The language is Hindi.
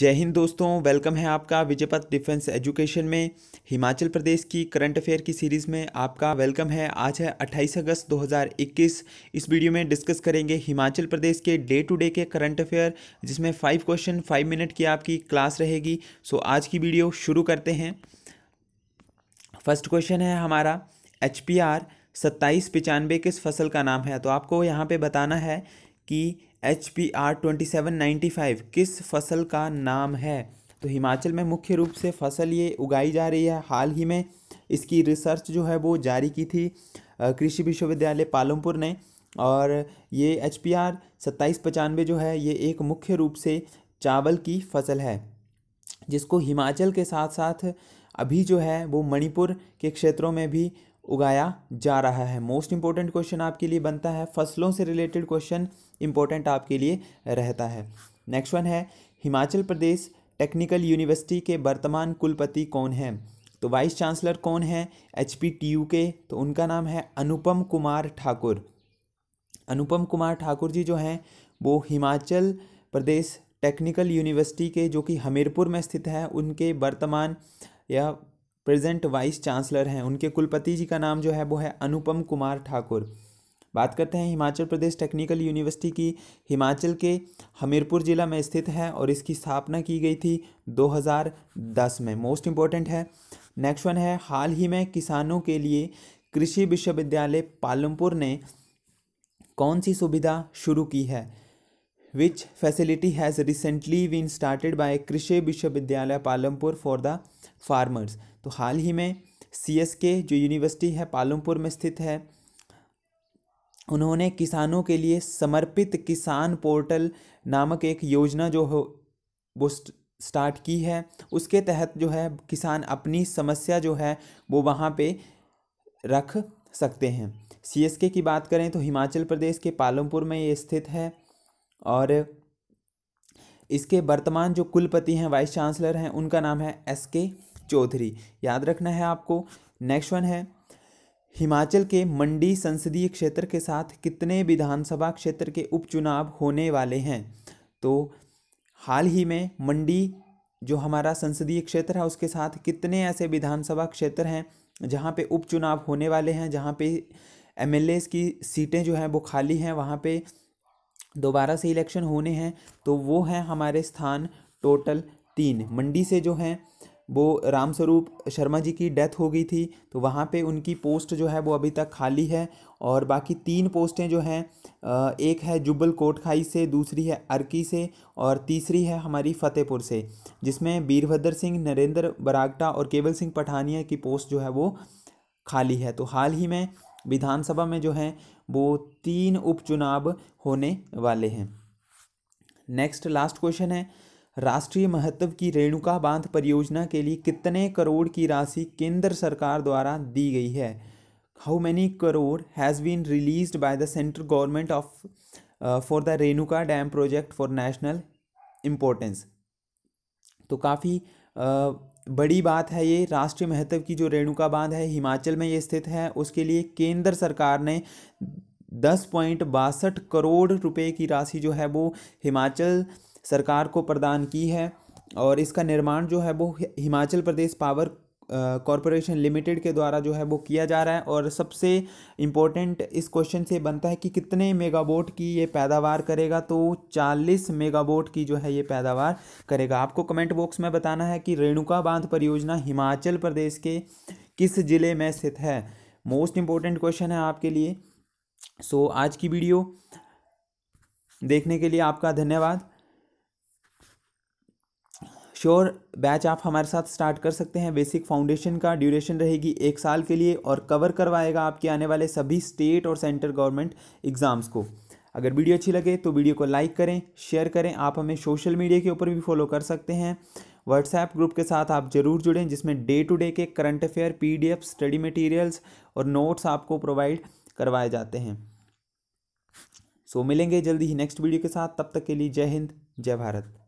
जय हिंद दोस्तों वेलकम है आपका विजयपथ डिफेंस एजुकेशन में हिमाचल प्रदेश की करंट अफेयर की सीरीज़ में आपका वेलकम है आज है 28 अगस्त 2021 इस वीडियो में डिस्कस करेंगे हिमाचल प्रदेश के डे टू डे के करंट अफेयर जिसमें फाइव क्वेश्चन फाइव मिनट की आपकी क्लास रहेगी सो आज की वीडियो शुरू करते हैं फर्स्ट क्वेश्चन है हमारा एच पी आर सत्ताईस पचानवे किस फसल का नाम है तो आपको यहाँ पर बताना है कि H P R twenty seven ninety five किस फसल का नाम है तो हिमाचल में मुख्य रूप से फसल ये उगाई जा रही है हाल ही में इसकी रिसर्च जो है वो जारी की थी कृषि विश्वविद्यालय पालमपुर ने और ये एच पी आर सत्ताईस पचानवे जो है ये एक मुख्य रूप से चावल की फसल है जिसको हिमाचल के साथ साथ अभी जो है वो मणिपुर के क्षेत्रों में भी उगाया जा रहा है मोस्ट इंपॉर्टेंट क्वेश्चन आपके लिए बनता है फसलों से रिलेटेड क्वेश्चन इंपॉर्टेंट आपके लिए रहता है नेक्स्ट वन है हिमाचल प्रदेश टेक्निकल यूनिवर्सिटी के वर्तमान कुलपति कौन हैं तो वाइस चांसलर कौन है एच पी टी यू के तो उनका नाम है अनुपम कुमार ठाकुर अनुपम कुमार ठाकुर जी जो हैं वो हिमाचल प्रदेश टेक्निकल यूनिवर्सिटी के जो कि हमीरपुर में स्थित है उनके वर्तमान या प्रेजेंट वाइस चांसलर हैं उनके कुलपति जी का नाम जो है वो है अनुपम कुमार ठाकुर बात करते हैं हिमाचल प्रदेश टेक्निकल यूनिवर्सिटी की हिमाचल के हमीरपुर ज़िला में स्थित है और इसकी स्थापना की गई थी 2010 में मोस्ट इम्पॉर्टेंट है नेक्स्ट वन है हाल ही में किसानों के लिए कृषि विश्वविद्यालय पालमपुर ने कौन सी सुविधा शुरू की है which facility has recently been started by Krishi Vishwavidyalaya Palampur for the farmers तो हाल ही में सी एस के जो यूनिवर्सिटी है पालमपुर में स्थित है उन्होंने किसानों के लिए समर्पित किसान पोर्टल नामक एक योजना जो हो वो स्टार्ट की है उसके तहत जो है किसान अपनी समस्या जो है वो वहाँ पे रख सकते हैं सी एस के की बात करें तो हिमाचल प्रदेश के पालमपुर में ये स्थित है और इसके वर्तमान जो कुलपति हैं वाइस चांसलर हैं उनका नाम है एस के चौधरी याद रखना है आपको नेक्स्ट वन है हिमाचल के मंडी संसदीय क्षेत्र के साथ कितने विधानसभा क्षेत्र के उपचुनाव होने वाले हैं तो हाल ही में मंडी जो हमारा संसदीय क्षेत्र है उसके साथ कितने ऐसे विधानसभा क्षेत्र हैं जहाँ पे उपचुनाव होने वाले हैं जहाँ पे एम की सीटें जो हैं वो खाली हैं वहाँ पे दोबारा से इलेक्शन होने हैं तो वो हैं हमारे स्थान टोटल तीन मंडी से जो हैं वो रामस्वरूप शर्मा जी की डेथ हो गई थी तो वहाँ पे उनकी पोस्ट जो है वो अभी तक खाली है और बाकी तीन पोस्टें जो हैं एक है जुब्बल कोटखाई से दूसरी है अर्की से और तीसरी है हमारी फतेहपुर से जिसमें वीरभद्र सिंह नरेंद्र बरागटा और केवल सिंह पठानिया की पोस्ट जो है वो खाली है तो हाल ही में विधानसभा में जो है वो तीन उपचुनाव होने वाले हैं नेक्स्ट लास्ट क्वेश्चन है राष्ट्रीय महत्व की रेणुका बांध परियोजना के लिए कितने करोड़ की राशि केंद्र सरकार द्वारा दी गई है how many crore has been release by the central government of for the Renuka dam project for national importance तो काफ़ी uh, बड़ी बात है ये राष्ट्रीय महत्व की जो रेणुका बांध है हिमाचल में ये स्थित है उसके लिए केंद्र सरकार ने दस पॉइंट बासठ करोड़ रुपए की राशि जो है वो हिमाचल सरकार को प्रदान की है और इसका निर्माण जो है वो Himachal Pradesh power corporation limited के द्वारा जो है वो किया जा रहा है और सबसे इम्पोर्टेंट इस क्वेश्चन से बनता है कि कितने मेगावोट की ये पैदावार करेगा तो 40 मेगावोट की जो है ये पैदावार करेगा आपको कमेंट बॉक्स में बताना है कि रेणुका बांध परियोजना हिमाचल प्रदेश के किस ज़िले में स्थित है मोस्ट इम्पोर्टेंट क्वेश्चन है आपके लिए सो so, आज की वीडियो देखने के लिए आपका धन्यवाद श्योर बैच आप हमारे साथ स्टार्ट कर सकते हैं बेसिक फाउंडेशन का ड्यूरेशन रहेगी एक साल के लिए और कवर करवाएगा आपके आने वाले सभी स्टेट और सेंट्रल गवर्नमेंट एग्ज़ाम्स को अगर वीडियो अच्छी लगे तो वीडियो को लाइक करें शेयर करें आप हमें सोशल मीडिया के ऊपर भी फॉलो कर सकते हैं व्हाट्सएप ग्रुप के साथ आप ज़रूर जुड़ें जिसमें डे टू डे के करंट अफेयर एफ स्टडी मटीरियल्स और नोट्स आपको प्रोवाइड करवाए जाते हैं सो मिलेंगे जल्दी ही नेक्स्ट वीडियो के साथ तब तक के लिए जय हिंद जय भारत